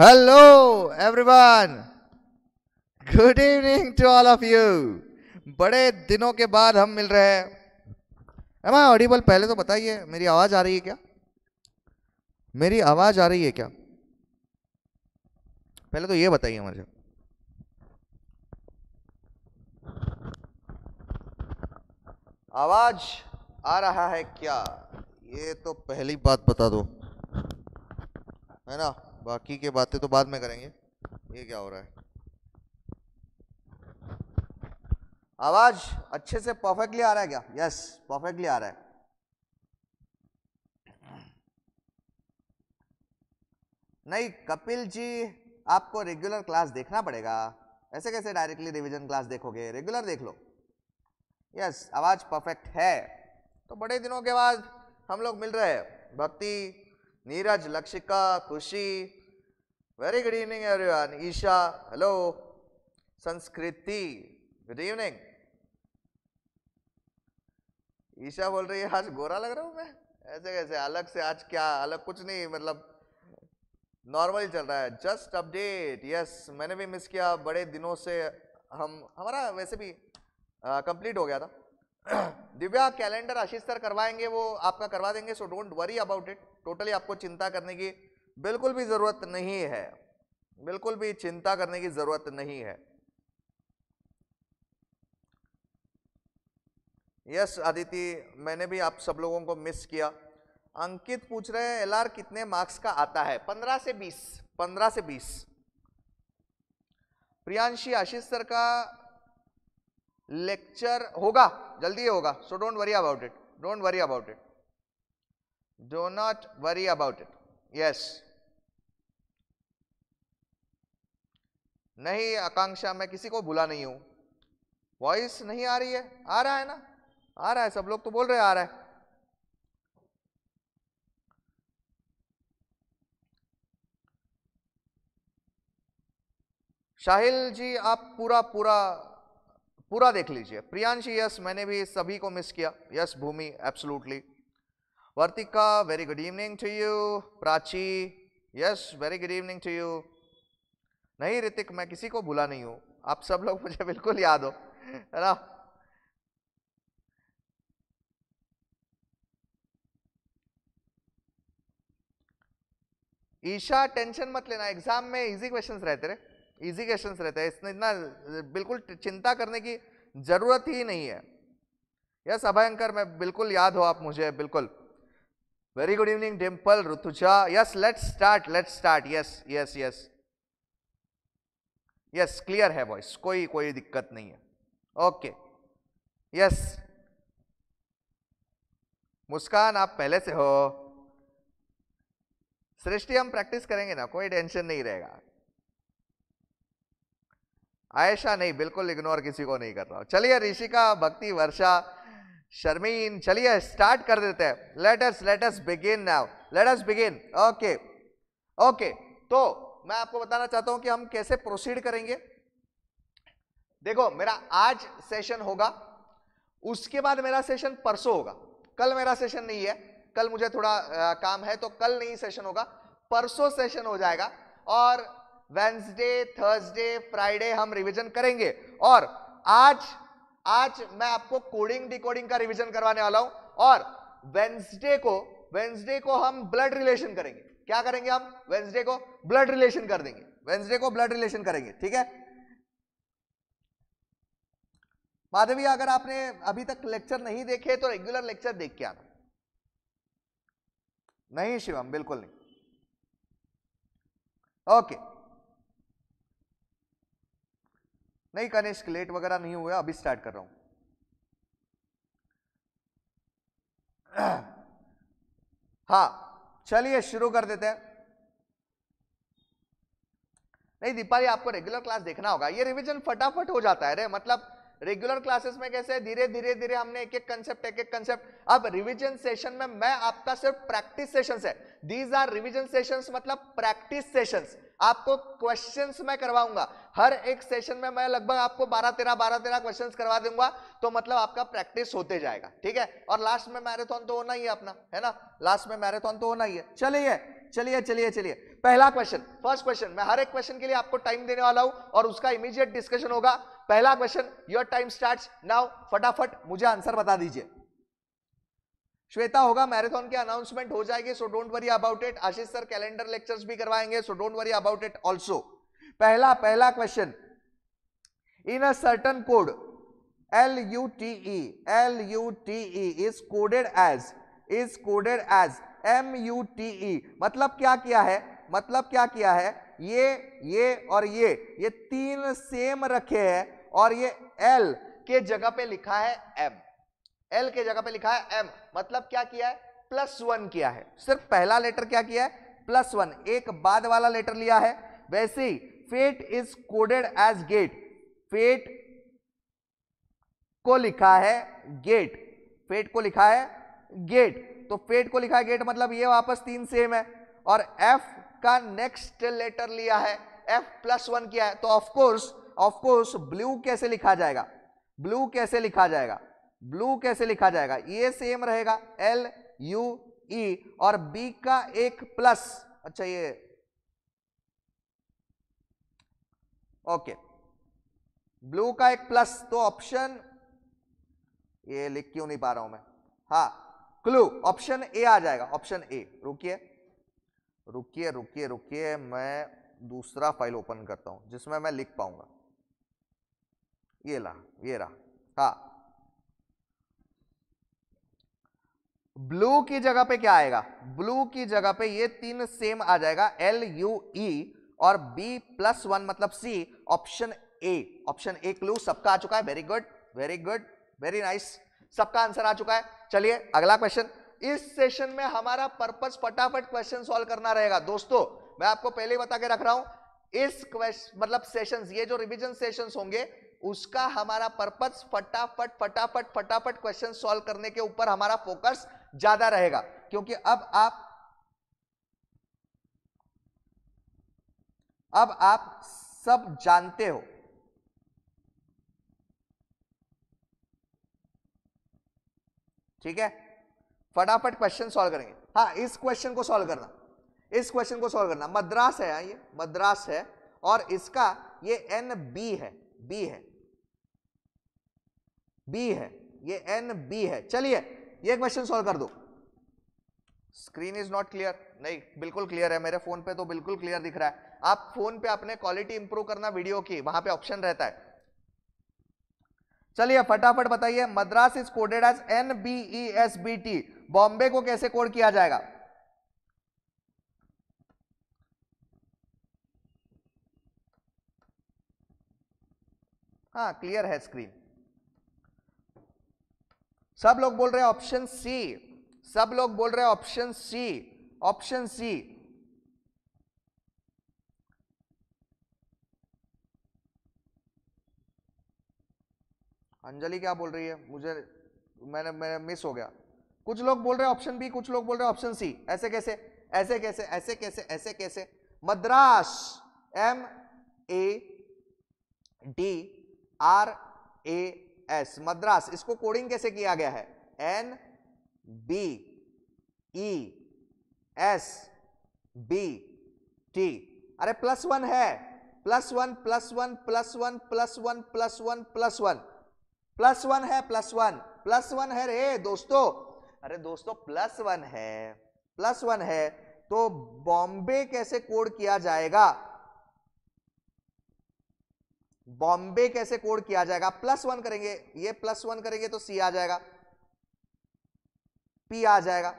Hello everyone good evening to all of you बड़े दिनों के बाद हम मिल रहे हैं एम ऑडिबल पहले तो बताइए मेरी आवाज़ आ रही है क्या मेरी आवाज़ आ रही है क्या पहले तो ये बताइए मुझे आवाज़ आ रहा है क्या ये तो पहली बात बता दो है ना बाकी के बातें तो बाद में करेंगे ये क्या हो रहा है आवाज अच्छे से परफेक्टली आ रहा है क्या यस परफेक्टली आ रहा है नहीं कपिल जी आपको रेगुलर क्लास देखना पड़ेगा ऐसे कैसे डायरेक्टली रिवीजन क्लास देखोगे रेगुलर देख लो यस आवाज परफेक्ट है तो बड़े दिनों के बाद हम लोग मिल रहे हैं भक्ति Neeraj Lakshika Khushi very good evening everyone. Isha hello Sanskriti good evening Isha बोल रही है आज गोरा लग रहा हूँ मैं ऐसे कैसे अलग से आज क्या अलग कुछ नहीं मतलब नॉर्मल चल रहा है जस्ट अपडेट यस मैंने भी मिस किया बड़े दिनों से हम हमारा वैसे भी कंप्लीट हो गया था दिव्या कैलेंडर आशीष सर करवाएंगे वो आपका करवा देंगे so don't worry about it totally आपको चिंता करने की बिल्कुल भी ज़रूरत नहीं है बिल्कुल भी चिंता करने की ज़रूरत नहीं है यस आदिति मैंने भी आप सब लोगों को मिस किया अंकित पूछ रहे हैं एलआर कितने मार्क्स का आता है पंद्रह से बीस पंद्रह से बीस प्रियांशी आशीष सर का लेक्चर होगा जल्दी होगा so don't worry about it don't worry about it do not worry about it yes नहीं आकांक्षा मैं किसी को भूला नहीं हूं वॉइस नहीं आ रही है आ रहा है ना आ रहा है सब लोग तो बोल रहे आ रहा है शाहिल जी आप पूरा पूरा पूरा देख लीजिए प्रियांशी यस मैंने भी सभी को मिस किया yes Bhumi absolutely Vartika very good evening to you Prachi yes very good evening to you नहीं ऋतिक मैं किसी को भूला नहीं हूँ आप सब लोग मुझे बिल्कुल याद हो है ना ईशा टेंशन मत लेना एग्जाम में इजी क्वेश्चंस रहते रहे इजी क्वेश्चंस रहते हैं इसमें इतना बिल्कुल चिंता करने की ज़रूरत ही नहीं है यस अभयंकर मैं बिल्कुल याद हो आप मुझे बिल्कुल very good evening Dimple Rutuja yes let's start let's start yes yes yes yes clear है वॉइस कोई कोई दिक्कत नहीं है ओके यस मुस्कान आप पहले से हो सृष्टि हम प्रैक्टिस करेंगे ना कोई टेंशन नहीं रहेगा आयशा नहीं बिल्कुल इग्नोर किसी को नहीं कर रहा हूँ चलिए ऋषिका भक्ति वर्षा शर्मीन चलिए स्टार्ट कर देते हैं let us let us begin now let us begin okay okay तो मैं आपको बताना चाहता हूं कि हम कैसे प्रोसीड करेंगे देखो मेरा आज सेशन होगा उसके बाद मेरा सेशन परसों होगा कल मेरा सेशन नहीं है कल मुझे थोड़ा आ, काम है तो कल नहीं सेशन होगा परसों सेशन हो जाएगा और वेंसडे थर्सडे फ्राइडे हम रिवीजन करेंगे और आज आज मैं आपको कोडिंग डिकोडिंग का रिवीजन करवाने वाला हूं और वेंसडे को वेंसडे को हम ब्लड रिलेशन करेंगे क्या करेंगे हम वेंसडे को ब्लड रिलेशन कर देंगे वेंसडे को ब्लड रिलेशन करेंगे ठीक है माधवी अगर आपने अभी तक लेक्चर नहीं देखे तो रेगुलर लेक्चर देख के आना नहीं शिवम बिल्कुल नहीं ओके okay. नहीं कनिष्क लेट वगैरह नहीं हुआ अभी स्टार्ट कर रहा हूं हाँ चलिए शुरू कर देते हैं नहीं दीपाली आपको रेगुलर क्लास देखना होगा ये रिवीजन फटाफट हो जाता है रे मतलब रेगुलर क्लासेस में कैसे धीरे धीरे धीरे हमने एक एक कंसेप्ट एक एक कंसेप्ट अब रिवीजन सेशन में मैं आपका सिर्फ प्रैक्टिस सेशंस है दीज आर रिवीजन सेशंस मतलब प्रैक्टिस सेशंस आपको क्वेश्चंस मैं करवाऊंगा हर एक सेशन में मैं लगभग आपको 12 तेरह 12 तेरह क्वेश्चंस करवा दूंगा तो मतलब आपका प्रैक्टिस होते जाएगा ठीक है और लास्ट में मैराथन तो होना ही है अपना है ना लास्ट में मैराथन तो होना ही है चलिए चलिए चलिए चलिए पहला क्वेश्चन फर्स्ट क्वेश्चन मैं हर एक क्वेश्चन के लिए आपको टाइम देने वाला हूं और उसका इमीडिएट डिस्कशन होगा पहला question your time start now फटाफट मुझे आंसर बता दीजिए श्वेता होगा मैराथन के अनाउंसमेंट हो जाएगी so don't worry about it Ashish sir calendar lectures भी करवाएंगे so don't worry about it also पहला पहला question in a certain code L U T L U T is coded as is coded as M U T मतलब क्या किया है मतलब क्या किया है ये ये और ये ये तीन सेम रखे हैं और ये एल के जगह पे लिखा है एम एल के जगह पे लिखा है एम मतलब क्या किया है प्लस वन किया है सिर्फ पहला लेटर क्या किया है प्लस वन एक बाद वाला लेटर लिया है वैसे ही fate is coded as gate fate को लिखा है गेट फेट को लिखा है गेट तो फेट को लिखा है गेट मतलब ये वापस तीन सेम है और एफ का नेक्स्ट लेटर लिया है एफ प्लस वन किया है तो ऑफकोर्स ऑफकोर्स ब्लू कैसे लिखा जाएगा ब्लू कैसे लिखा जाएगा ब्लू कैसे लिखा जाएगा ये सेम रहेगा एल यू ई और बी का एक प्लस अच्छा ये ओके ब्लू का एक प्लस तो ऑप्शन ये लिख क्यों नहीं पा रहा हूं मैं हाँ क्लू ऑप्शन ए आ जाएगा ऑप्शन ए रुकिए रुकिए रुकिए रुकिए मैं दूसरा फाइल ओपन करता हूं जिसमें मैं लिख पाऊंगा ये ला ये रहा हा ब्लू की जगह पे क्या आएगा ब्लू की जगह पे ये तीन सेम आ जाएगा एल यू ई और बी प्लस वन मतलब C option A option A क्लू सबका आ चुका है very good very good very nice सबका आंसर आ चुका है चलिए अगला क्वेश्चन इस सेशन में हमारा पर्पज फटाफट क्वेश्चन सॉल्व करना रहेगा दोस्तों मैं आपको पहले ही बता के रख रहा हूं इस क्वेश्चन मतलब सेशन ये जो रिविजन सेशन होंगे उसका हमारा पर्पज फटाफट फटाफट फटाफट क्वेश्चन सॉल्व करने के ऊपर हमारा फोकस ज्यादा रहेगा क्योंकि अब आप अब आप सब जानते हो ठीक है फटाफट क्वेश्चन सॉल्व करेंगे हाँ इस क्वेश्चन को सॉल्व करना इस क्वेश्चन को सॉल्व करना मद्रास है हाँ, ये मद्रास है और इसका ये एन बी है बी है बी है ये एन बी है चलिए ये क्वेश्चन सॉल्व कर दो स्क्रीन इज नॉट क्लियर नहीं बिल्कुल क्लियर है मेरे फोन पे तो बिल्कुल क्लियर दिख रहा है आप फोन पे अपने क्वालिटी इंप्रूव करना वीडियो की वहां पे ऑप्शन रहता है चलिए फटाफट बताइए Madras is coded as N B E S B T Bombay को कैसे कोड किया जाएगा हाँ क्लियर है स्क्रीन सब लोग बोल रहे हैं ऑप्शन सी सब लोग बोल रहे हैं option C option C Anjali क्या बोल रही है मुझे मैंने मैंने मिस हो गया कुछ लोग बोल रहे हैं ऑप्शन बी कुछ लोग बोल रहे हैं ऑप्शन सी ऐसे कैसे ऐसे कैसे ऐसे कैसे ऐसे कैसे Madras M A D R A S Madras इसको कोडिंग कैसे किया गया है N B E S B T अरे प्लस वन है plus one plus one plus one plus one plus one plus one plus one है प्लस वन प्लस वन है रे दोस्तों अरे दोस्तों प्लस वन है प्लस वन है तो बॉम्बे कैसे कोड किया जाएगा बॉम्बे कैसे कोड किया जाएगा प्लस वन करेंगे ये प्लस वन करेंगे तो सी आ जाएगा पी आ जाएगा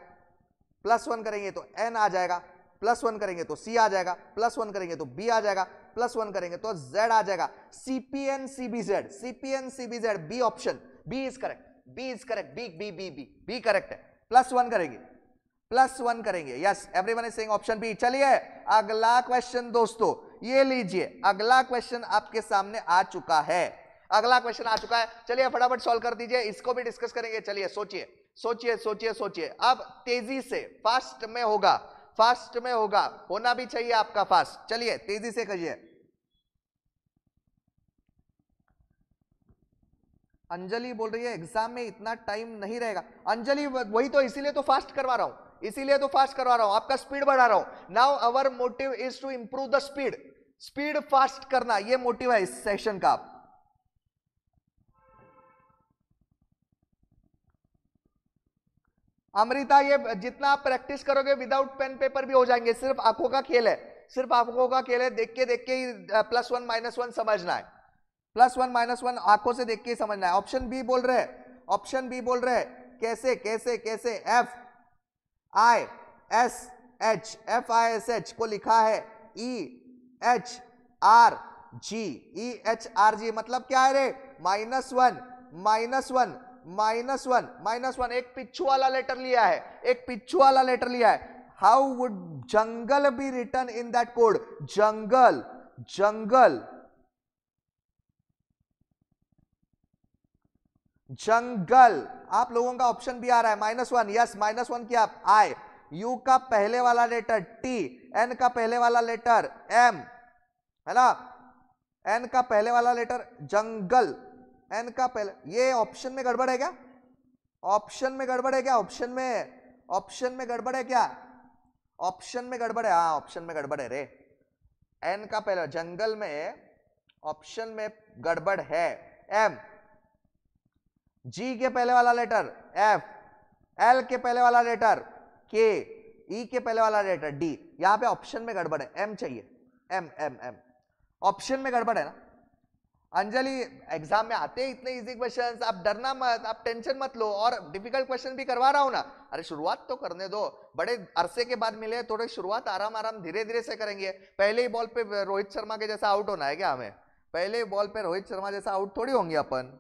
प्लस वन करेंगे तो एन आ जाएगा प्लस वन करेंगे तो सी आ जाएगा प्लस वन करेंगे तो बी आ जाएगा प्लस वन करेंगे तो जेड आ जाएगा CPN CBZ CPN CBZ B option B is correct B is correct B B B B B correct है प्लस वन करेंगे प्लस वन करेंगे yes everyone is saying option B चलिए अगला question दोस्तों ये लीजिए अगला क्वेश्चन आपके सामने आ चुका है अगला क्वेश्चन आ चुका है चलिए फटाफट सॉल्व कर दीजिए इसको भी डिस्कस करेंगे चलिए सोचिए सोचिए सोचिए सोचिए अब तेजी से फास्ट में होगा फास्ट में होगा होना भी चाहिए आपका फास्ट चलिए तेजी से करिए अंजलि बोल रही है एग्जाम में इतना टाइम नहीं रहेगा अंजलि वही तो इसीलिए तो फास्ट करवा रहा हूं इसीलिए तो फास्ट करवा रहा हूं आपका स्पीड बढ़ा रहा हूं now our motive is to improve the speed speed fast करना यह मोटिव है इस सेशन का अमृता ये जितना आप प्रैक्टिस करोगे विदाउट पेन पेपर भी हो जाएंगे सिर्फ आंखों का खेल है सिर्फ आंखों का खेल है देख के देख के ही प्लस वन माइनस वन समझना है प्लस वन माइनस वन आंखों से देख के ही समझना है ऑप्शन बी बोल रहे हैं ऑप्शन बी बोल रहे हैं कैसे कैसे कैसे F I S H F I S H को लिखा है E H R G E H R G मतलब क्या है रे minus one minus one minus one minus one एक पिछू वाला लेटर लिया है एक पिछू वाला लेटर लिया है how would jungle be written in that code jungle jungle jungle आप लोगों का ऑप्शन भी आ रहा है minus one yes minus one क्या आई यू का पहले वाला लेटर टी एन का पहले वाला लेटर एम है ना एन का पहले वाला लेटर जंगल एन का पहले ये ऑप्शन में गड़बड़ है क्या ऑप्शन में गड़बड़ है क्या ऑप्शन में ऑप्शन में गड़बड़ है क्या ऑप्शन में गड़बड़ है हाँ ऑप्शन में गड़बड़ है रे एन का पहला जंगल में ऑप्शन में गड़बड़ है एम जी के पहले वाला लेटर एफ एल के पहले वाला लेटर के ई e के पहले वाला लेटर डी यहां पे ऑप्शन में गड़बड़ है एम चाहिए एम एम एम ऑप्शन में गड़बड़ है ना अंजलि एग्जाम में आते ही इतने इजी क्वेश्चंस आप डरना मत आप टेंशन मत लो और डिफिकल्ट क्वेश्चन भी करवा रहा हूं ना अरे शुरुआत तो करने दो बड़े अरसे के बाद मिले थोड़े शुरुआत आराम आराम धीरे धीरे से करेंगे पहले ही बॉल पे रोहित शर्मा के जैसा आउट होना है क्या हमें पहले ही बॉल पे रोहित शर्मा जैसा आउट थोड़ी होंगे अपन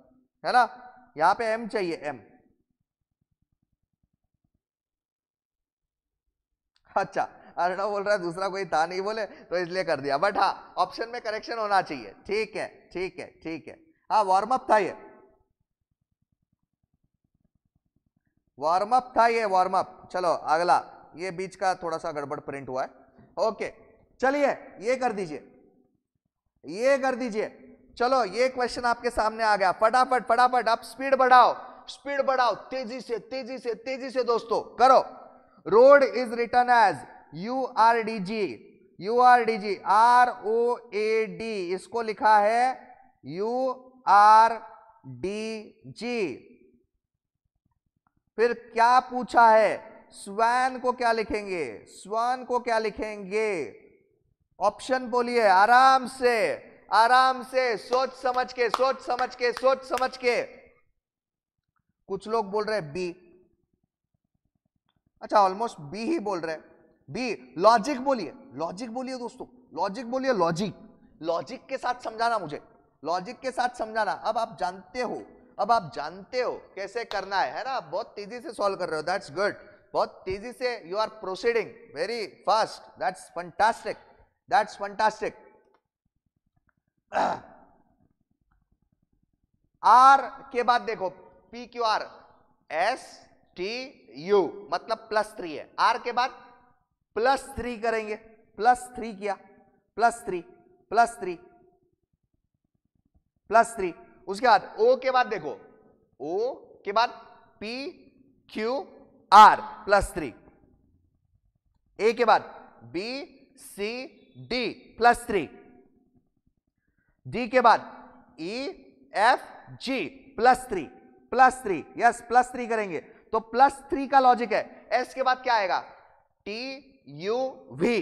है ना यहां पे एम चाहिए एम अच्छा अर्णव बोल रहा है दूसरा कोई था नहीं बोले तो इसलिए कर दिया बट हाँ ऑप्शन में करेक्शन होना चाहिए ठीक है ठीक है ठीक है हाँ वार्म अप था ये वार्म अप था ये वार्म अप चलो अगला ये बीच का थोड़ा सा गड़बड़ प्रिंट हुआ है ओके चलिए ये कर दीजिए ये कर दीजिए चलो ये क्वेश्चन आपके सामने आ गया फटाफट फटाफट आप स्पीड बढ़ाओ स्पीड बढ़ाओ तेजी से तेजी से तेजी से दोस्तों करो road is written as U R D G U R D G R O A D इसको लिखा है यू आर डी जी फिर क्या पूछा है स्वैन को क्या लिखेंगे स्वान को क्या लिखेंगे ऑप्शन बोलिए आराम से आराम से सोच समझ के सोच समझ के सोच समझ के कुछ लोग बोल रहे बी अच्छा ऑलमोस्ट बी ही बोल रहे बी लॉजिक बोलिए लॉजिक बोलिए दोस्तों लॉजिक बोलिए लॉजिक लॉजिक के साथ समझाना मुझे लॉजिक के साथ समझाना अब आप जानते हो अब आप जानते हो कैसे करना है है ना आप बहुत तेजी से सॉल्व कर रहे हो दैट्स गुड बहुत तेजी से you are proceeding very fast that's fantastic that's fantastic R के बाद देखो P Q R S T U मतलब प्लस थ्री है आर के बाद प्लस थ्री करेंगे प्लस थ्री किया plus three plus three plus three उसके बाद ओ के बाद देखो ओ के बाद P Q R plus three A के बाद B C D plus three D के बाद ई एफ जी plus three plus three yes plus three करेंगे तो प्लस थ्री का लॉजिक है एस के बाद क्या आएगा टी यू वी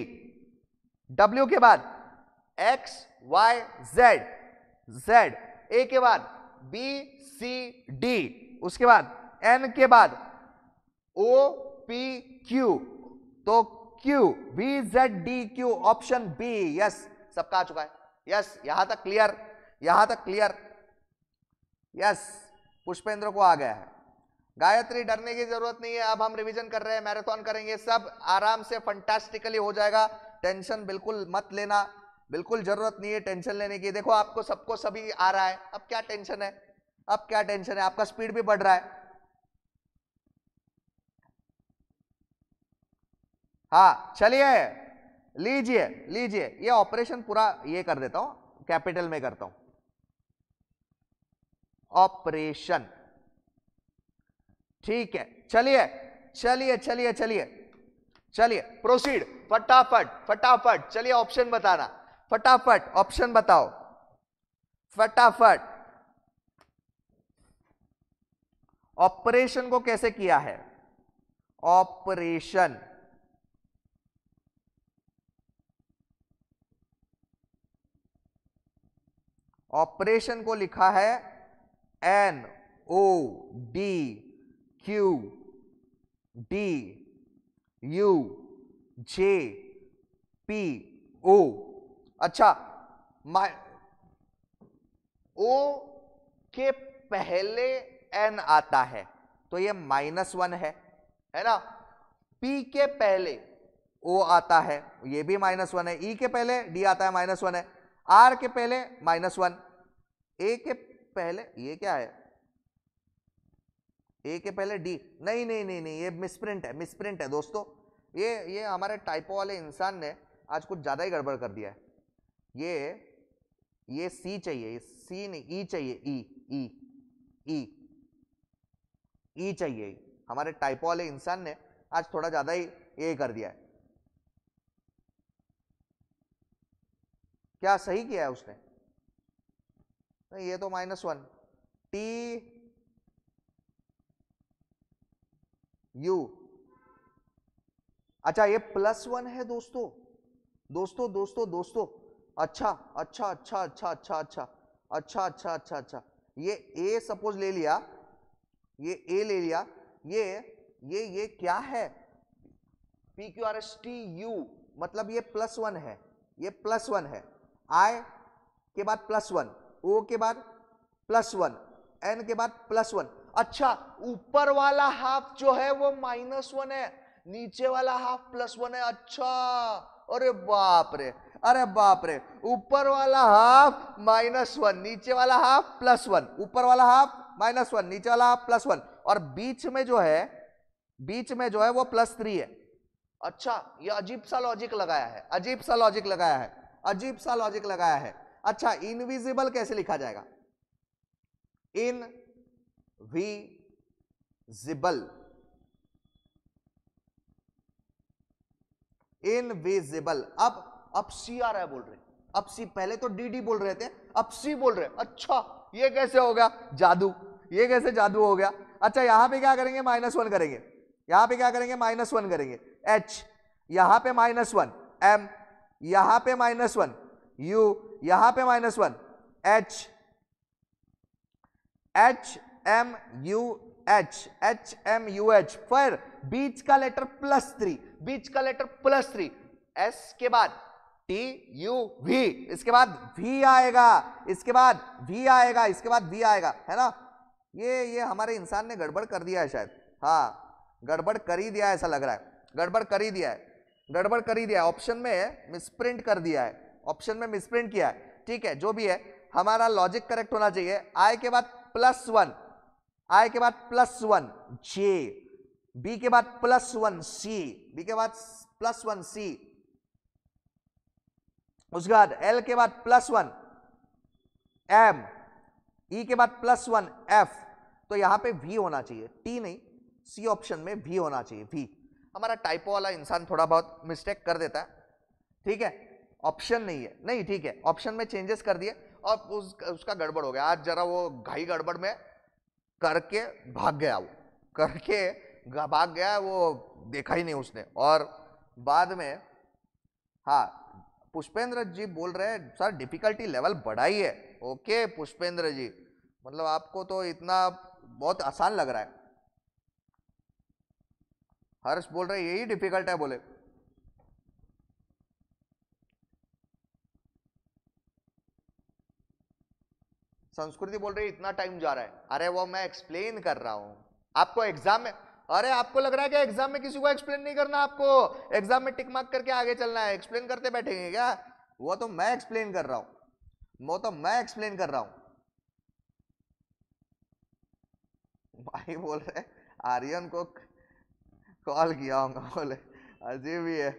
डब्ल्यू के बाद X Y Z Z A के बाद बी सी डी उसके बाद एन के बाद ओ पी क्यू तो Q V Z D Q option B yes सबका आ चुका है यस यहां तक क्लियर यहां तक क्लियर यस पुष्पेंद्र को आ गया है गायत्री डरने की जरूरत नहीं है अब हम रिवीजन कर रहे हैं मैराथन करेंगे सब आराम से फंटास्टिकली हो जाएगा टेंशन बिल्कुल मत लेना बिल्कुल जरूरत नहीं है टेंशन लेने की देखो आपको सबको सभी आ रहा है अब क्या टेंशन है अब क्या टेंशन है आपका स्पीड भी बढ़ रहा है हाँ चलिए लीजिए लीजिए ये ऑपरेशन पूरा ये कर देता हूं कैपिटल में करता हूं ऑपरेशन ठीक है चलिए चलिए चलिए चलिए चलिए प्रोसीड फटाफट फटाफट चलिए ऑप्शन बताना फटाफट ऑप्शन बताओ फटाफट ऑपरेशन को कैसे किया है ऑपरेशन ऑपरेशन को लिखा है N O D Q D U J P O अच्छा ओ के पहले एन आता है तो ये माइनस वन है है ना पी के पहले ओ आता है ये भी माइनस वन है ई e के पहले डी आता है माइनस वन है आर के पहले माइनस वन ए के पहले ये क्या है ए के पहले डी नहीं नहीं नहीं नहीं ये मिसप्रिंट है मिसप्रिंट है दोस्तों ये ये हमारे टाइपो वाले इंसान ने आज कुछ ज़्यादा ही गड़बड़ कर दिया है ये ये सी चाहिए ये सी नहीं ई e चाहिए ई ई ई ई चाहिए हमारे टाइपो वाले इंसान ने आज थोड़ा ज़्यादा ही ये कर दिया है क्या सही किया है उसने नहीं ये तो माइनस वन टी यू अच्छा ये प्लस वन है दोस्तों दोस्तों दोस्तों दोस्तों अच्छा अच्छा अच्छा अच्छा अच्छा अच्छा अच्छा अच्छा अच्छा अच्छा ये ए सपोज ले लिया ये ए ले लिया ये ये ये क्या है P Q R S T U मतलब ये प्लस वन है ये प्लस वन है आई के बाद प्लस वन ओ के बाद प्लस वन एन के बाद प्लस वन अच्छा ऊपर वाला हाफ जो है वो माइनस वन है नीचे वाला हाफ प्लस वन है अच्छा अरे बाप रे अरे बाप रे ऊपर वाला हाफ माइनस वन नीचे वाला हाफ प्लस वन ऊपर वाला हाफ माइनस वन नीचे वाला हाफ प्लस वन और बीच में जो है बीच में जो है वो प्लस थ्री है अच्छा ये अजीब सा लॉजिक लगाया है अजीब सा लॉजिक लगाया है अजीब सा लॉजिक लगाया है अच्छा इनविजिबल कैसे लिखा जाएगा इन वी जिबल इनविजिबल अब अब सी आ रहा है बोल रहे अब सी पहले तो डी डी बोल रहे थे अब सी बोल रहे अच्छा ये कैसे हो गया जादू ये कैसे जादू हो गया अच्छा यहां पे क्या करेंगे माइनस वन करेंगे यहां पे क्या करेंगे माइनस वन करेंगे एच यहां पे माइनस वन एम यहां पे माइनस वन यू यहां पे minus one H H M U H H M U H फिर बीच का लेटर प्लस थ्री बीच का लेटर प्लस थ्री एस के बाद टी यू वी इसके बाद वी आएगा इसके बाद वी आएगा इसके बाद वी आएगा है ना ये ये हमारे इंसान ने गड़बड़ कर दिया है शायद हाँ गड़बड़ कर ही दिया ऐसा लग रहा है गड़बड़ कर ही दिया है गड़बड़ कर ही दिया ऑप्शन में मिसप्रिंट कर दिया है ऑप्शन में मिसप्रिंट किया है ठीक है जो भी है हमारा लॉजिक करेक्ट होना चाहिए आई के बाद प्लस वन आई के बाद प्लस वन जे बी के बाद प्लस वन सी बी के बाद प्लस वन सी उसके बाद एल के बाद प्लस वन एम ई के बाद प्लस वन एफ तो यहां पे वी होना चाहिए टी नहीं सी ऑप्शन में वी होना चाहिए वी हमारा टाइपो वाला इंसान थोड़ा बहुत मिस्टेक कर देता है ठीक है ऑप्शन नहीं है नहीं ठीक है ऑप्शन में चेंजेस कर दिए और उस उसका गड़बड़ हो गया आज जरा वो घाई गड़बड़ में करके भाग गया वो करके भाग गया वो देखा ही नहीं उसने और बाद में हाँ पुष्पेंद्र जी बोल रहे हैं सर डिफिकल्टी लेवल ही है ओके पुष्पेंद्र जी मतलब आपको तो इतना बहुत आसान लग रहा है हर्ष बोल रहे यही डिफिकल्ट है बोले संस्कृति बोल रही इतना टाइम जा रहा है अरे वो मैं एक्सप्लेन कर रहा हूं आपको एग्जाम में अरे आपको लग रहा है कि एग्जाम में किसी को एक्सप्लेन नहीं करना आपको एग्जाम में टिक मार्क करके आगे चलना है एक्सप्लेन करते बैठेंगे क्या वो तो मैं एक्सप्लेन कर रहा हूं वो तो मैं एक्सप्लेन कर रहा हूं भाई बोल रहे आर्यन को कॉल किया होगा बोले अजीब ही है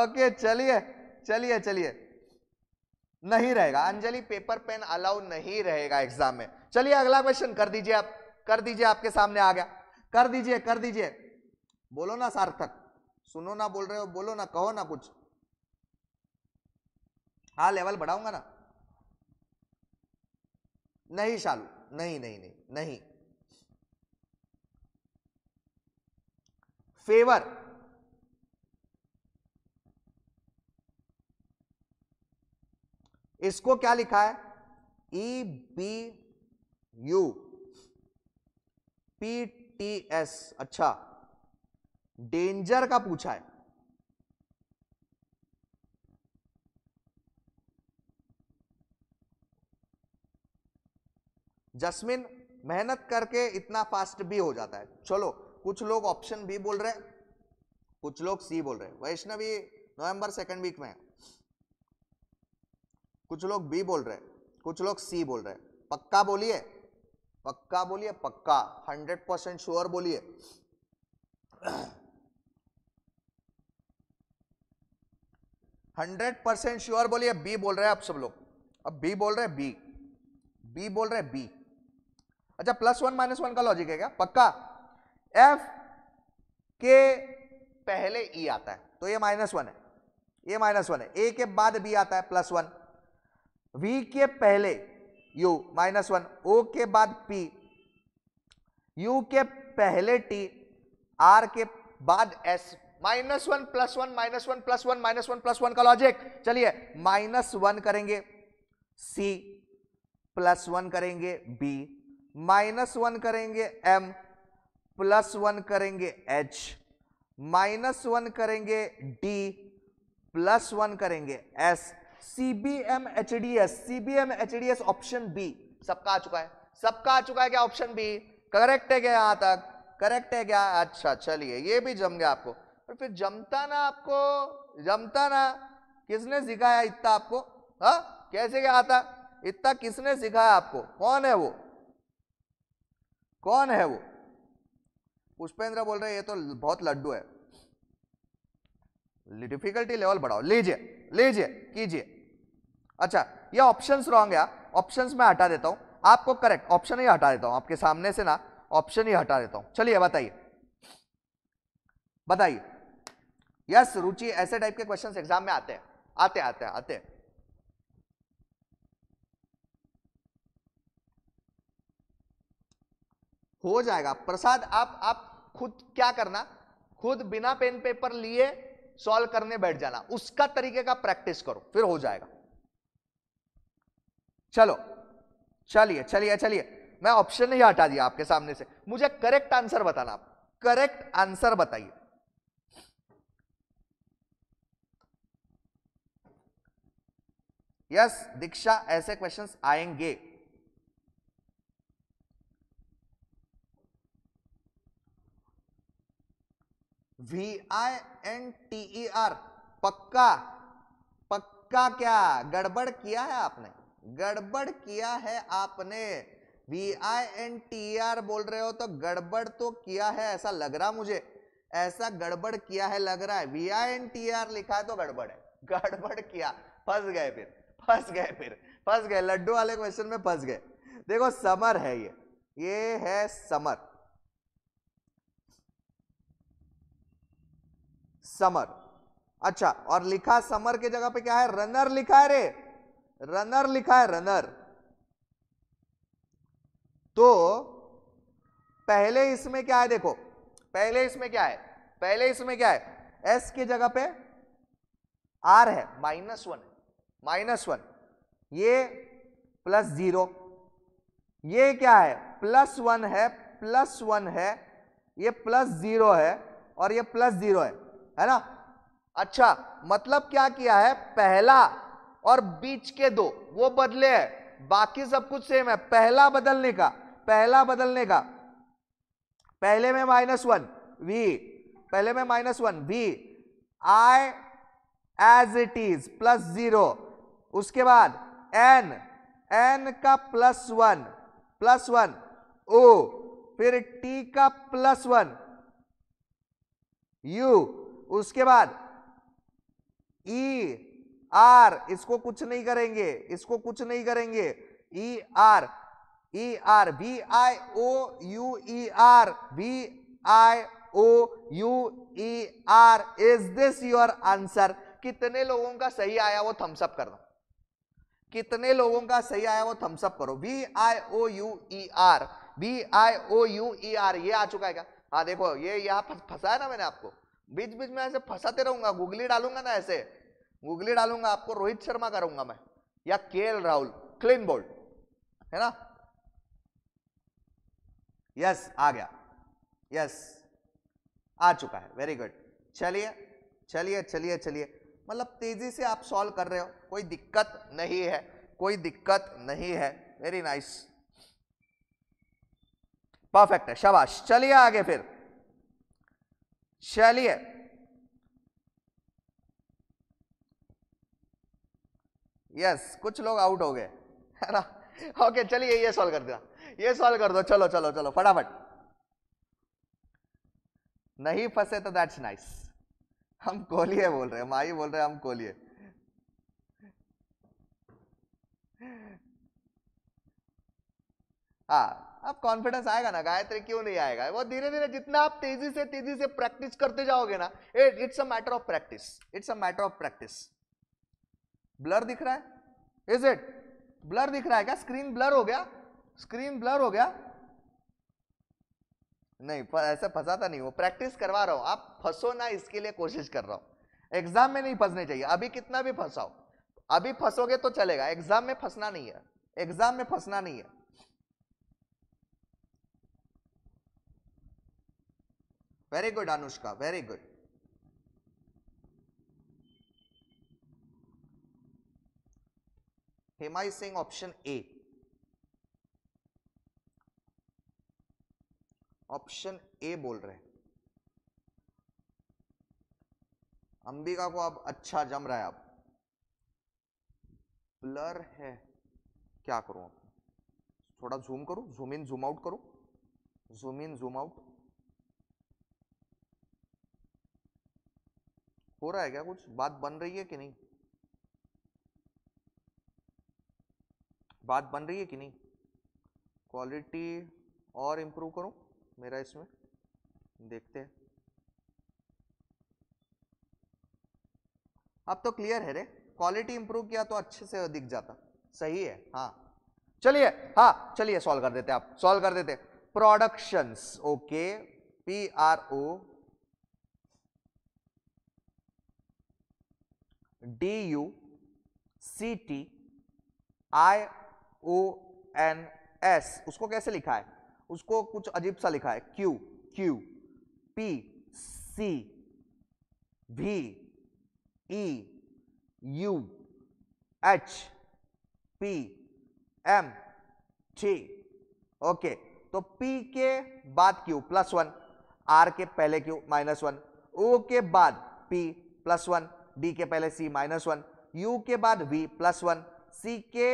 ओके चलिए चलिए चलिए नहीं रहेगा अंजलि पेपर पेन अलाउ नहीं रहेगा एग्जाम में चलिए अगला क्वेश्चन कर दीजिए आप कर दीजिए आपके सामने आ गया कर दीजिए कर दीजिए बोलो ना सार्थक सुनो ना बोल रहे हो बोलो ना कहो ना कुछ हाँ लेवल बढ़ाऊंगा ना नहीं शालू नहीं नहीं नहीं नहीं फेवर इसको क्या लिखा है E B U P T S अच्छा डेंजर का पूछा है जस्मिन मेहनत करके इतना फास्ट भी हो जाता है चलो कुछ लोग ऑप्शन बी बोल रहे हैं कुछ लोग सी बोल रहे हैं वैष्णवी नवंबर सेकंड वीक में है कुछ लोग बी बोल रहे हैं कुछ लोग सी बोल रहे हैं पक्का बोलिए पक्का बोलिए पक्का हंड्रेड परसेंट श्योर बोलिए हंड्रेड परसेंट श्योर बोलिए बी बोल रहे हैं आप सब लोग अब बी बोल रहे हैं बी बी बोल रहे हैं बी अच्छा प्लस वन माइनस वन का लॉजिक है क्या पक्का एफ के पहले ई e आता है तो ये माइनस वन है ये माइनस वन है ए के बाद बी आता है प्लस वन वी के पहले यू माइनस वन ओ के बाद पी यू के पहले टी आर के बाद S minus one plus one minus one plus one minus one plus one का लॉजिक चलिए माइनस वन करेंगे सी प्लस वन करेंगे बी माइनस वन करेंगे एम प्लस वन करेंगे एच माइनस वन करेंगे डी प्लस वन करेंगे S C B M H D S C B M H D S option B सबका आ चुका है सबका आ चुका है क्या ऑप्शन बी करेक्ट है क्या यहां तक करेक्ट है क्या अच्छा चलिए ये भी जम गया आपको और फिर जमता ना आपको जमता ना किसने सिखाया इतना आपको हा? कैसे क्या आता इतना किसने सिखाया आपको कौन है वो कौन है वो पुष्पेंद्र बोल रहे ये तो बहुत लड्डू है डिफिकल्टी लेवल बढ़ाओ लीजिए लीजिए कीजिए अच्छा ये ऑप्शंस रॉन्ग है ऑप्शंस में हटा देता हूं आपको करेक्ट ऑप्शन ही हटा देता हूं आपके सामने से ना ऑप्शन ही हटा देता हूं चलिए बताइए बताइए यस रुचि ऐसे टाइप के क्वेश्चंस एग्जाम में आते हैं आते आते आते हो जाएगा प्रसाद आप आप खुद क्या करना खुद बिना पेन पेपर लिए सॉल्व करने बैठ जाना उसका तरीके का प्रैक्टिस करो फिर हो जाएगा चलो चलिए चलिए चलिए मैं ऑप्शन नहीं हटा दिया आपके सामने से मुझे करेक्ट आंसर बताना आप करेक्ट आंसर बताइए यस दीक्षा ऐसे क्वेश्चंस आएंगे V I N T E R पक्का पक्का क्या गड़बड़ किया है आपने गड़बड़ किया है आपने V I N T E R बोल रहे हो तो गड़बड़ तो किया है ऐसा लग रहा मुझे ऐसा गड़बड़ किया है लग रहा है V I N T R लिखा है तो गड़बड़ है गड़बड़ किया फंस गए फिर फंस गए फिर फंस गए लड्डू वाले क्वेश्चन में फंस गए देखो समर है ये ये है समर समर अच्छा और लिखा समर के जगह पे क्या है रनर लिखा है रे रनर लिखा है रनर तो पहले इसमें क्या है देखो पहले इसमें क्या है पहले इसमें क्या है एस के जगह पे आर है माइनस वन माइनस वन ये प्लस जीरो ये क्या है प्लस वन है प्लस वन है ये प्लस जीरो है और ये प्लस जीरो है है ना अच्छा मतलब क्या किया है पहला और बीच के दो वो बदले हैं बाकी सब कुछ सेम है पहला बदलने का पहला बदलने का पहले में माइनस वन वी पहले में minus one V I as it is plus zero उसके बाद एन एन का plus one plus one O फिर टी का प्लस वन यू उसके बाद ई e, आर इसको कुछ नहीं करेंगे इसको कुछ नहीं करेंगे E R E R B I O U E R B I O U E R is this your answer कितने लोगों का सही आया वो थम्सअप कर दो कितने लोगों का सही आया वो थम्सअप करो B I O U E R B I O U E R ये आ चुका है क्या हाँ देखो ये फंसा फंसाया ना मैंने आपको बीच बीच में ऐसे फंसाते रहूंगा गुगली डालूंगा ना ऐसे गुगली डालूंगा आपको रोहित शर्मा करूंगा मैं या के राहुल क्लीन बोल्ड है ना यस आ गया यस आ चुका है वेरी गुड चलिए चलिए चलिए चलिए मतलब तेजी से आप सॉल्व कर रहे हो कोई दिक्कत नहीं है कोई दिक्कत नहीं है वेरी नाइस परफेक्ट है शाबाश चलिए आगे फिर चलिए यस कुछ लोग आउट हो गए है ना ओके चलिए ये सॉल्व कर दिया ये सॉल्व कर दो चलो चलो चलो फटाफट नहीं फंसे तो दैट्स नाइस हम कोलिए बोल रहे हैं माई बोल रहे हैं हम कोलिए हाँ अब कॉन्फिडेंस आएगा ना गायत्री क्यों नहीं आएगा वो धीरे धीरे जितना आप तेजी से तेजी से प्रैक्टिस करते जाओगे ना it's a matter of practice it's a matter of practice blur दिख रहा है इज इट ब्लर दिख रहा है क्या स्क्रीन ब्लर हो गया स्क्रीन ब्लर हो गया नहीं ऐसा फंसाता नहीं वो प्रैक्टिस करवा रहा हूं आप फंसो ना इसके लिए कोशिश कर रहा हूं एग्जाम में नहीं फंसने चाहिए अभी कितना भी फंसाओ अभी फंसोगे तो चलेगा एग्जाम में फंसना नहीं है एग्जाम में फंसना नहीं है very good Anushka very good Hemai Singh option A option A बोल रहे हैं अंबिका को अब अच्छा जम रहा है अब ब्लर है क्या करूं थोड़ा जूम करूं जूम इन जूम आउट करूं जूम इन जूम आउट हो रहा है क्या कुछ बात बन रही है कि नहीं बात बन रही है कि नहीं क्वालिटी और इम्प्रूव करूँ मेरा इसमें देखते हैं अब तो क्लियर है रे क्वालिटी इंप्रूव किया तो अच्छे से दिख जाता सही है हाँ चलिए हाँ चलिए सॉल्व कर देते आप सॉल्व कर देते productions okay P R O D U C T I O N S उसको कैसे लिखा है उसको कुछ अजीब सा लिखा है क्यू क्यू पी सी भी E U H P M ठी ओके तो पी के बाद क्यू प्लस वन आर के पहले क्यू माइनस वन ओ के बाद पी प्लस वन डी के पहले सी माइनस वन यू के बाद वी प्लस वन सी के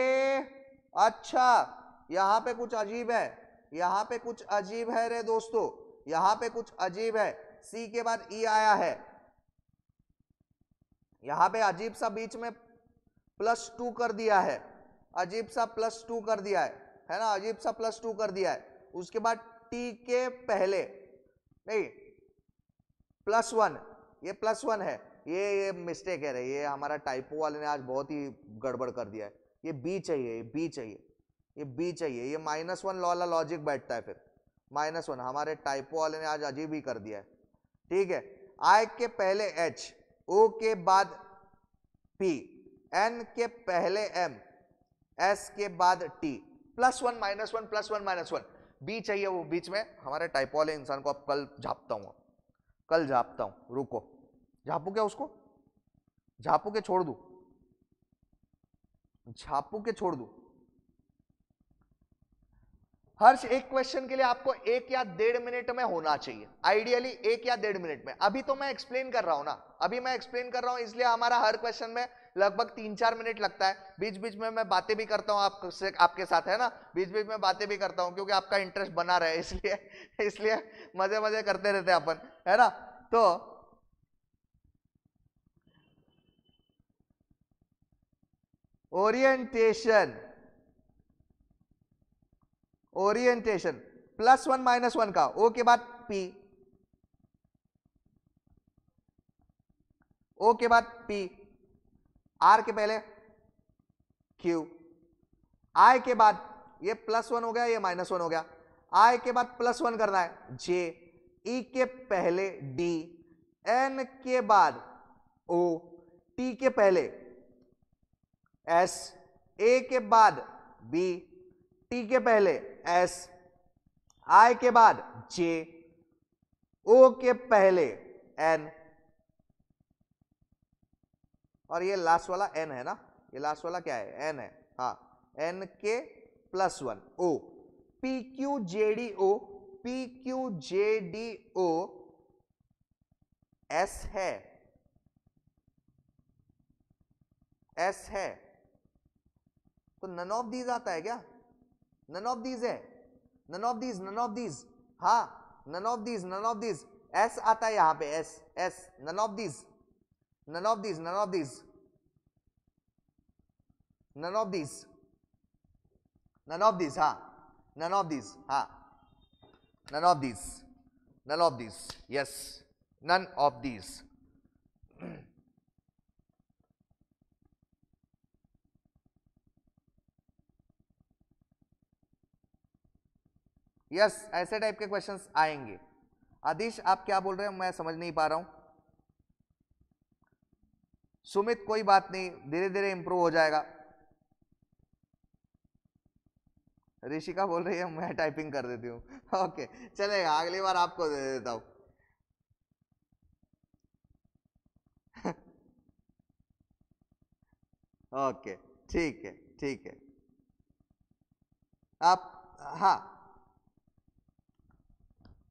अच्छा यहां पे कुछ अजीब है यहां पे कुछ अजीब है रे दोस्तों यहां पे कुछ अजीब है सी के बाद ई e आया है यहां पे अजीब सा बीच में प्लस टू कर दिया है अजीब सा प्लस टू कर दिया है है ना अजीब सा प्लस टू कर दिया है उसके बाद टी के पहले नहीं प्लस वन ये प्लस वन है ये ये मिस्टेक है रे ये हमारा टाइपो वाले ने आज बहुत ही गड़बड़ कर दिया है ये बी चाहिए ये बी चाहिए ये बी चाहिए ये माइनस वन वाला लॉजिक बैठता है फिर माइनस वन हमारे टाइपो वाले ने आज अजीब ही कर दिया है ठीक है आई के पहले एच ओ के बाद पी एन के पहले एम एस के बाद T plus one minus one plus one minus one B चाहिए वो बीच में हमारे टाइपो वाले इंसान को अब कल झापता हूँ कल झापता हूँ रुको झापू क्या उसको झापू के छोड़ दू झापू के छोड़ दू हर्ष एक क्वेश्चन के लिए आपको एक या डेढ़ मिनट में होना चाहिए आइडियली एक या डेढ़ मिनट में अभी तो मैं एक्सप्लेन कर रहा हूं ना अभी मैं एक्सप्लेन कर रहा हूं इसलिए हमारा हर क्वेश्चन में लगभग तीन चार मिनट लगता है बीच बीच में मैं बातें भी करता आप, आपसे आपके साथ है ना बीच बीच में बातें भी करता हूँ क्योंकि आपका इंटरेस्ट बना रहे इसलिए इसलिए मजे मजे करते रहते अपन है ना तो orientation orientation plus one minus one का ओ के बाद पी ओ के बाद पी आर के पहले क्यू आई के बाद ये प्लस वन हो गया ये माइनस वन हो गया आई के बाद प्लस वन करना है जे ई e के पहले डी एन के बाद ओ टी के पहले एस ए के बाद बी टी के पहले एस आई के बाद जे ओ के पहले एन और ये लास्ट वाला एन है ना ये लास्ट वाला क्या है एन है हा एन के plus one O P Q J D O P Q J D O S है एस है तो नन ऑफ दीज आता है क्या नन ऑफ दीज है none of these none of these हा none of these none of these S आता है यहां पे S S none of these none of these none of these none of these none of these हा none of these हा none of these none of these yes none of these yes yes, ऐसे type के questions आएंगे आदिश आप क्या बोल रहे हैं मैं समझ नहीं पा रहा हूं सुमित कोई बात नहीं धीरे धीरे इंप्रूव हो जाएगा ऋषिका बोल रही है मैं टाइपिंग कर देती हूँ ओके चलेगा अगली बार आपको दे देता हूं ओके ठीक है ठीक है आप हाँ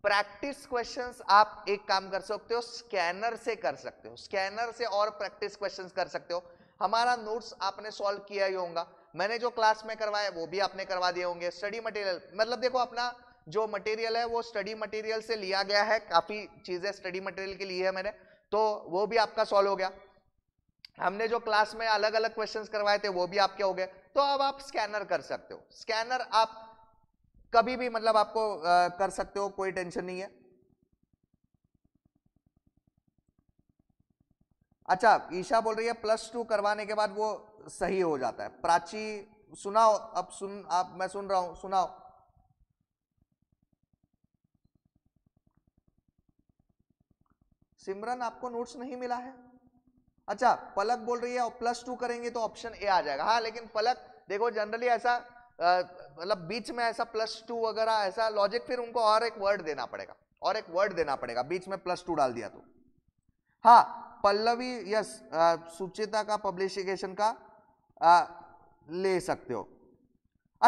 प्रैक्टिस क्वेश्चंस आप एक काम कर सकते हो स्कैनर से कर सकते हो स्कैनर से और प्रैक्टिस क्वेश्चंस कर सकते हो हमारा नोट्स आपने सॉल्व किया ही होगा मैंने जो क्लास में करवाया वो भी आपने करवा दिए होंगे स्टडी मटेरियल मतलब देखो अपना जो मटेरियल है वो स्टडी मटेरियल से लिया गया है काफी चीजें स्टडी मटेरियल के लिए है मैंने तो वो भी आपका सॉल्व हो गया हमने जो क्लास में अलग अलग क्वेश्चंस करवाए थे वो भी आपके हो गए तो अब आप स्कैनर कर सकते हो स्कैनर आप कभी भी मतलब आपको आ, कर सकते हो कोई टेंशन नहीं है अच्छा ईशा बोल रही है प्लस टू करवाने के बाद वो सही हो जाता है प्राची सुनाओ अब सुन आप मैं सुन रहा हूं सुनाओ सिमरन आपको नोट्स नहीं मिला है अच्छा पलक बोल रही है प्लस टू करेंगे तो ऑप्शन ए आ जाएगा हाँ लेकिन पलक देखो जनरली ऐसा मतलब बीच में ऐसा प्लस टू वगैरह ऐसा लॉजिक फिर उनको और एक वर्ड देना पड़ेगा और एक वर्ड देना पड़ेगा बीच में प्लस टू डाल दिया तो हाँ पल्लवी यस सुचिता का पब्लिशिकेशन का आ, ले सकते हो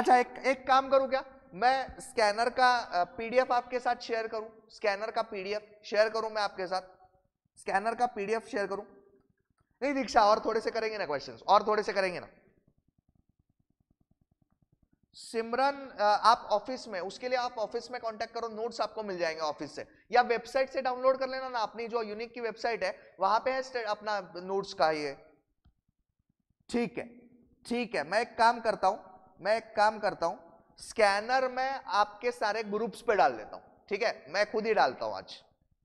अच्छा एक एक काम करूँ क्या मैं स्कैनर का पीडीएफ आपके साथ शेयर करूँ स्कैनर का पीडीएफ शेयर करूँ मैं आपके साथ स्कैनर का पीडीएफ शेयर करूँ नहीं दीक्षा और थोड़े से करेंगे ना क्वेश्चंस और थोड़े से करेंगे ना सिमरन आप ऑफिस में उसके लिए आप ऑफिस में कांटेक्ट करो नोट्स आपको मिल जाएंगे ऑफिस से या वेबसाइट से डाउनलोड कर लेना ना अपनी जो यूनिक की वेबसाइट है वहां पे है अपना नोट्स का ये ठीक है ठीक है मैं एक काम करता हूं मैं एक काम करता हूं स्कैनर में आपके सारे ग्रुप्स पे डाल देता हूं ठीक है मैं खुद ही डालता हूं आज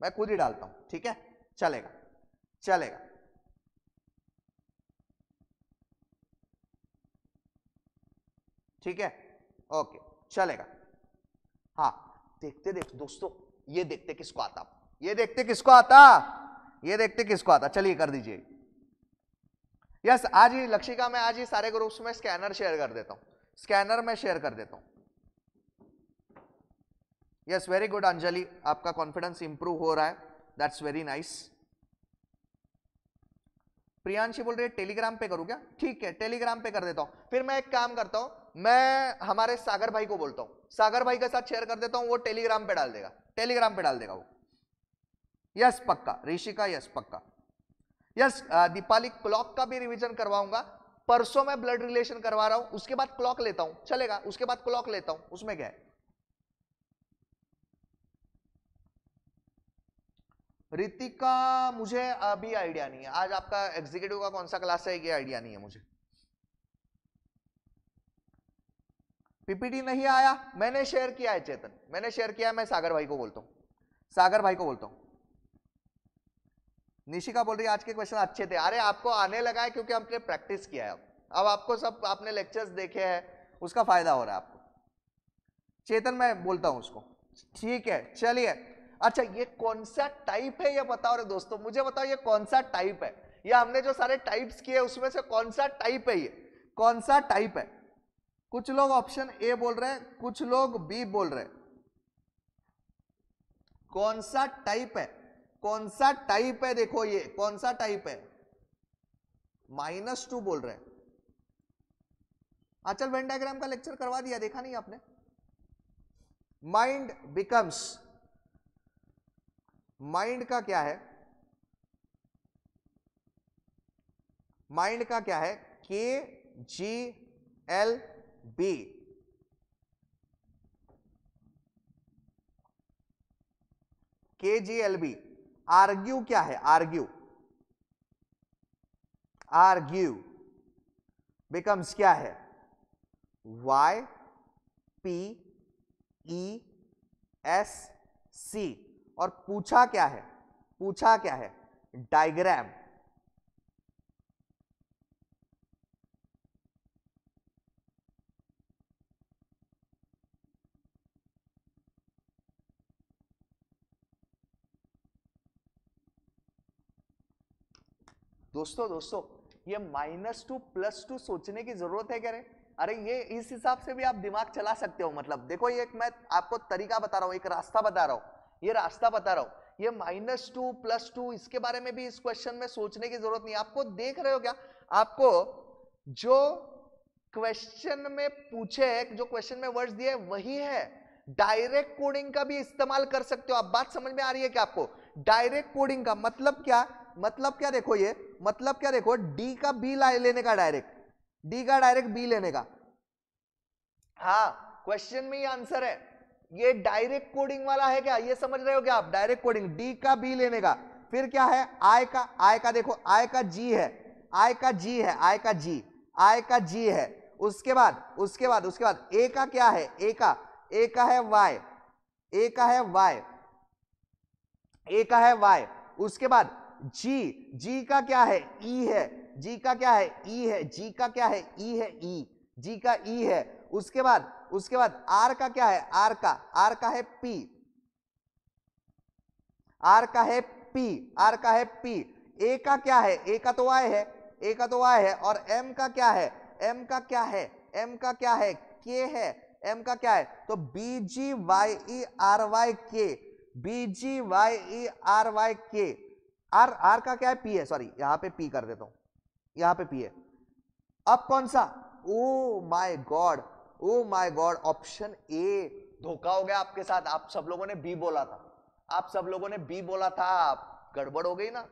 मैं खुद ही डालता हूं ठीक है चलेगा चलेगा ठीक है ओके चलेगा हा देखते देख दोस्तों ये देखते किसको आता ये देखते किसको आता ये देखते किसको आता चलिए कर दीजिए यस आज ही लक्षिका में आज ही सारे ग्रुप्स में स्कैनर शेयर कर देता हूं स्कैनर में शेयर कर देता हूं यस वेरी गुड अंजलि आपका कॉन्फिडेंस इंप्रूव हो रहा है दैट्स वेरी नाइस प्रियांशी बोल रही है टेलीग्राम पे करूँ क्या ठीक है टेलीग्राम पे कर देता हूँ फिर मैं एक काम करता हूँ मैं हमारे सागर भाई को बोलता हूँ सागर भाई के साथ शेयर कर देता हूँ वो टेलीग्राम पे डाल देगा टेलीग्राम पे डाल देगा वो यस पक्का ऋषिका यस पक्का यस दीपाली क्लॉक का भी रिवीजन करवाऊंगा परसों में ब्लड रिलेशन करवा रहा हूं उसके बाद क्लॉक लेता हूं चलेगा उसके बाद क्लॉक लेता हूं उसमें क्या है रितिका मुझे अभी आइडिया नहीं है आज आपका एग्जीक्यूटिव का कौन सा क्लास है ये आइडिया नहीं है मुझे पीपीटी नहीं आया मैंने शेयर किया है चेतन मैंने शेयर किया है मैं सागर भाई को बोलता हूँ सागर भाई को बोलता हूँ निशिका बोल रही आज के क्वेश्चन अच्छे थे अरे आपको आने लगा है क्योंकि हमने प्रैक्टिस किया है अब अब आपको सब आपने लेक्चर्स देखे हैं उसका फायदा हो रहा है आपको चेतन मैं बोलता हूँ उसको ठीक है चलिए अच्छा ये कौन सा टाइप है ये बताओ रे दोस्तों मुझे बताओ ये कौन सा टाइप है ये हमने जो सारे टाइप्स किए उसमें से कौन सा टाइप है ये कौन सा टाइप है कुछ लोग ऑप्शन ए बोल रहे हैं कुछ लोग बी बोल रहे हैं कौन सा टाइप है कौन सा टाइप है देखो ये कौन सा टाइप है माइनस टू बोल रहे हैं अचल वेन डायग्राम का लेक्चर करवा दिया देखा नहीं आपने माइंड बिकम्स माइंड का क्या है माइंड का क्या है K G L B. KGLB argue क्या है आर्ग्यू आर्ग्यू बिकम्स क्या है Y P E S C और पूछा क्या है पूछा क्या है डायग्राम दोस्तों दोस्तों ये माइनस टू प्लस टू सोचने की जरूरत है कह रहे अरे ये इस हिसाब से भी आप दिमाग चला सकते हो मतलब देखो ये एक मैं आपको तरीका बता रहा हूँ एक रास्ता बता रहा हूँ ये रास्ता बता रहा हूँ ये माइनस टू प्लस टू इसके बारे में भी इस क्वेश्चन में सोचने की जरूरत नहीं आपको देख रहे हो क्या आपको जो क्वेश्चन में पूछे जो क्वेश्चन में वर्ड्स दिए वही है डायरेक्ट कोडिंग का भी इस्तेमाल कर सकते हो आप बात समझ में आ रही है क्या आपको डायरेक्ट कोडिंग का मतलब क्या मतलब क्या देखो ये मतलब क्या देखो डी का बी लेने का डायरेक्ट डी का डायरेक्ट बी लेने का हा क्वेश्चन में ही आंसर है ये डायरेक्ट कोडिंग वाला है क्या ये समझ रहे हो क्या आप डायरेक्ट कोडिंग डी का बी लेने का फिर क्या है आय का आय का देखो आय का जी है आय का जी है आय का जी आय का जी है उसके बाद उसके बाद उसके बाद ए का क्या है ए का ए का है वाई ए का है वाई ए का है वाई उसके बाद जी जी का क्या है ई e है जी का क्या है ई e है जी का क्या है ई e है ई जी का ई है उसके बाद उसके बाद आर का क्या है आर का आर का है पी आर का है पी आर का है पी ए का क्या है ए का तो आय है ए का तो आय है और एम का क्या है एम का क्या है एम का क्या है के है एम का क्या है तो B G Y R Y K B G Y R Y K R R का क्या है पी है सॉरी यहां पे पी कर देता हूं यहां पे पी है अब कौन सा oh my god oh my god option A धोखा हो गया आपके साथ आप सब लोगों ने बी बोला था आप सब लोगों ने बी बोला था गड़बड़ हो गई ना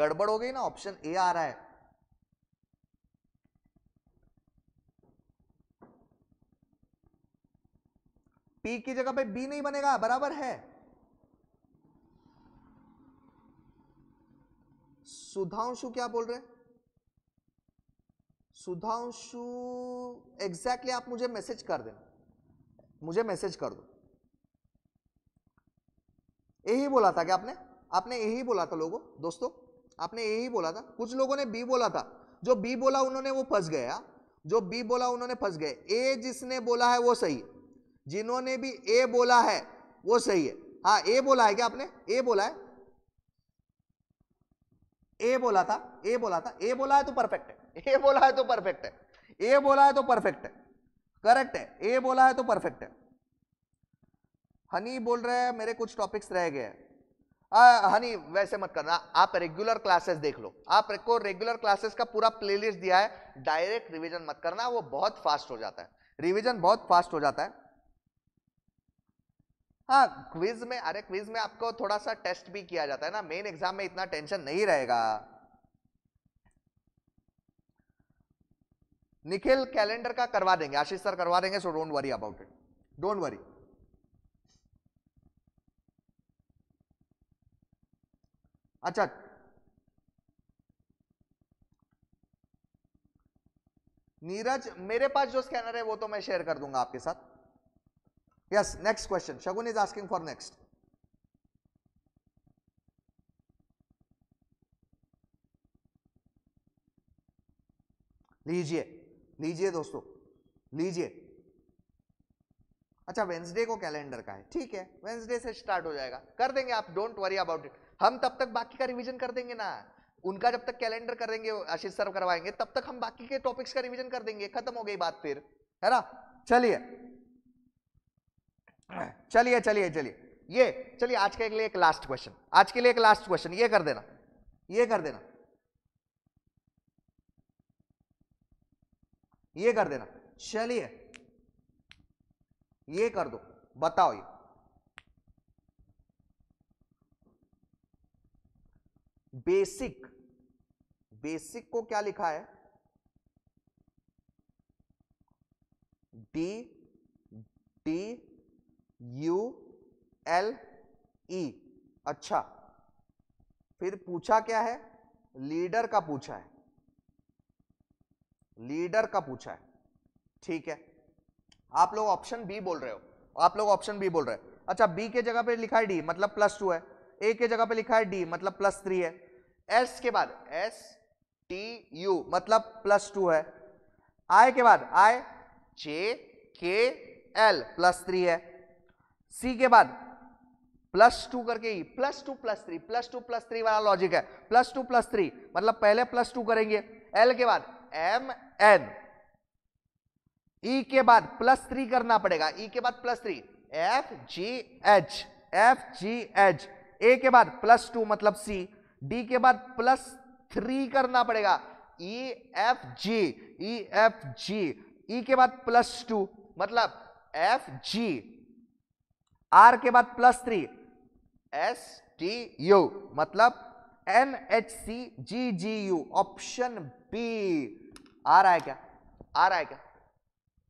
गड़बड़ हो गई ना ऑप्शन ए आ रहा है पी की जगह पे बी नहीं बनेगा बराबर है सुधांशु क्या बोल रहे सुधांशु एग्जैक्टली आप मुझे मैसेज कर देना मुझे मैसेज कर दो यही बोला था क्या आपने आपने यही बोला था लोगों दोस्तों आपने यही बोला था कुछ लोगों ने बी बोला था जो बी बोला उन्होंने वो फंस गया जो बी बोला उन्होंने फंस गए ए जिसने बोला है वो सही है जिन्होंने भी ए बोला है वो सही है हाँ ए बोला है क्या आपने ए बोला है ए बोला था ए बोला था ए बोला है तो परफेक्ट है ए बोला है तो परफेक्ट है ए बोला है तो परफेक्ट है करेक्ट है ए बोला है तो परफेक्ट है हनी बोल रहे हैं मेरे कुछ टॉपिक्स रह गए हैं हनी वैसे मत करना आप रेगुलर क्लासेस देख लो आपको रेगुलर क्लासेस का पूरा प्लेलिस्ट दिया है डायरेक्ट रिवीजन मत करना वो बहुत फास्ट हो जाता है रिवीजन बहुत फास्ट हो जाता है हाँ क्विज में अरे क्विज में आपको थोड़ा सा टेस्ट भी किया जाता है ना मेन एग्जाम में इतना टेंशन नहीं रहेगा निखिल कैलेंडर का करवा देंगे आशीष सर करवा देंगे so don't worry about it don't worry अच्छा नीरज मेरे पास जो स्कैनर है वो तो मैं शेयर कर दूंगा आपके साथ Yes, next question. Shagun is asking for next. लीजिए लीजिए दोस्तों लीजिए अच्छा वेंसडे को कैलेंडर का है ठीक है वेंसडे से स्टार्ट हो जाएगा कर देंगे आप डोंट वरी अबाउट इट हम तब तक बाकी का रिवीजन कर देंगे ना उनका जब तक कैलेंडर करेंगे आशीष सर करवाएंगे तब तक हम बाकी के टॉपिक्स का रिवीजन कर देंगे खत्म हो गई बात फिर है ना चलिए चलिए चलिए चलिए ये चलिए आज के लिए एक लास्ट क्वेश्चन आज के लिए एक लास्ट क्वेश्चन ये कर देना ये कर देना ये कर देना चलिए ये कर दो बताओ ये बेसिक बेसिक को क्या लिखा है D D U L E अच्छा फिर पूछा क्या है लीडर का पूछा है लीडर का पूछा है ठीक है आप लोग ऑप्शन बी बोल रहे हो आप लोग ऑप्शन बी बोल रहे हो अच्छा बी के जगह पे लिखा है डी मतलब प्लस टू है ए के जगह पे लिखा है डी मतलब प्लस थ्री है एस के बाद एस टी यू मतलब प्लस टू है आई के बाद आई जे के एल प्लस थ्री है सी के बाद प्लस टू करके ही plus two plus three plus two plus three वाला लॉजिक है प्लस टू प्लस थ्री मतलब पहले प्लस टू करेंगे एल के बाद एम एन ई के बाद प्लस थ्री करना पड़ेगा ई e के बाद plus three F G H F G H A के बाद प्लस टू मतलब सी डी के बाद प्लस थ्री करना पड़ेगा ई एफ जी ई एफ जी ई के बाद प्लस टू मतलब एफ जी आर के बाद plus three S T U मतलब N H C G G U option B आ रहा है क्या आ रहा है क्या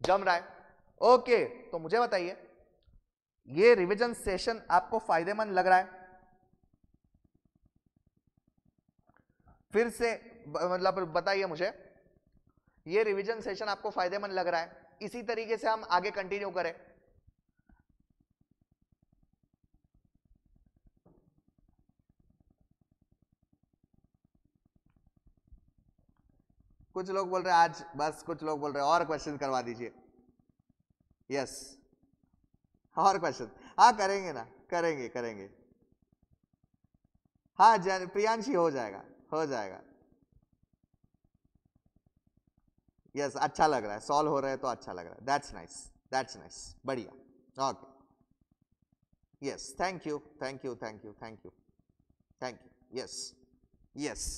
जम रहा है ओके तो मुझे बताइए ये रिवीजन सेशन आपको फायदेमंद लग रहा है फिर से मतलब बताइए मुझे ये रिवीजन सेशन आपको फायदेमंद लग रहा है इसी तरीके से हम आगे कंटिन्यू करें कुछ लोग बोल रहे हैं आज बस कुछ लोग बोल रहे हैं और क्वेश्चन करवा दीजिए यस और क्वेश्चन हाँ करेंगे ना करेंगे करेंगे हाँ जन प्रियांशी हो जाएगा हो जाएगा यस yes, अच्छा लग रहा है सॉल्व हो रहा है तो अच्छा लग रहा है दैट्स नाइस दैट्स नाइस बढ़िया okay yes thank you thank you thank you thank you thank you yes yes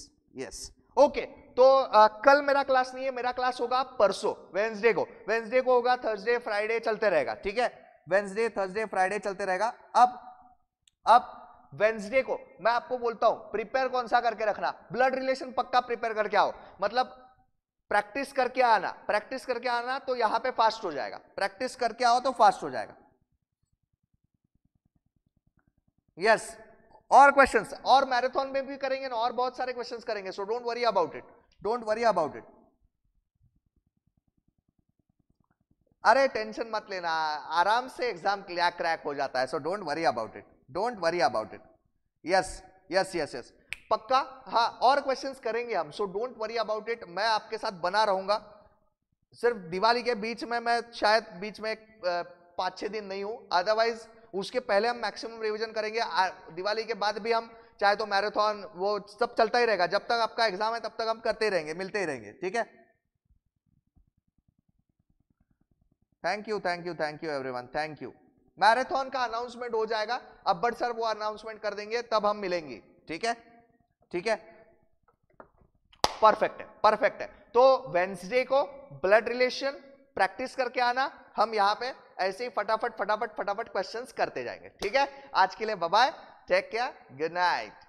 yes okay तो आ, कल मेरा क्लास नहीं है मेरा क्लास होगा परसों वेंसडे को वेंसडे को होगा थर्सडे फ्राइडे चलते रहेगा ठीक है वेंसडे थर्सडे फ्राइडे चलते रहेगा अब अब वेंसडे को मैं आपको बोलता हूं प्रिपेयर कौन सा करके रखना ब्लड रिलेशन पक्का प्रिपेयर करके आओ मतलब प्रैक्टिस करके आना प्रैक्टिस करके आना तो यहां पे फास्ट हो जाएगा प्रैक्टिस करके आओ तो फास्ट हो जाएगा यस yes. और क्वेश्चंस और मैराथन में भी करेंगे ना और बहुत सारे क्वेश्चंस करेंगे so don't worry about it don't worry about it अरे टेंशन मत लेना आराम से एग्जाम क्लियर क्रैक हो जाता है so don't worry about it don't worry about it yes yes yes yes पक्का हाँ और क्वेश्चंस करेंगे हम so don't worry about it मैं आपके साथ बना रहूंगा सिर्फ दिवाली के बीच में मैं शायद बीच में पाँच छः दिन नहीं हूँ अदरवाइज उसके पहले हम मैक्सिमम रिवीजन करेंगे दिवाली के बाद भी हम चाहे तो मैराथन वो सब चलता ही रहेगा जब तक आपका एग्जाम है तब तक हम करते ही रहेंगे मिलते ही रहेंगे ठीक है thank you thank you thank you everyone thank you marathon का अनाउंसमेंट हो जाएगा अब्बड़ सर वो अनाउंसमेंट कर देंगे तब हम मिलेंगे ठीक है ठीक है परफेक्ट है परफेक्ट है तो वेंसडे को ब्लड रिलेशन प्रैक्टिस करके आना हम यहां पे ऐसे ही फटाफट फटाफट फटाफट क्वेश्चंस करते जाएंगे ठीक है आज के लिए bye Take care. Good night.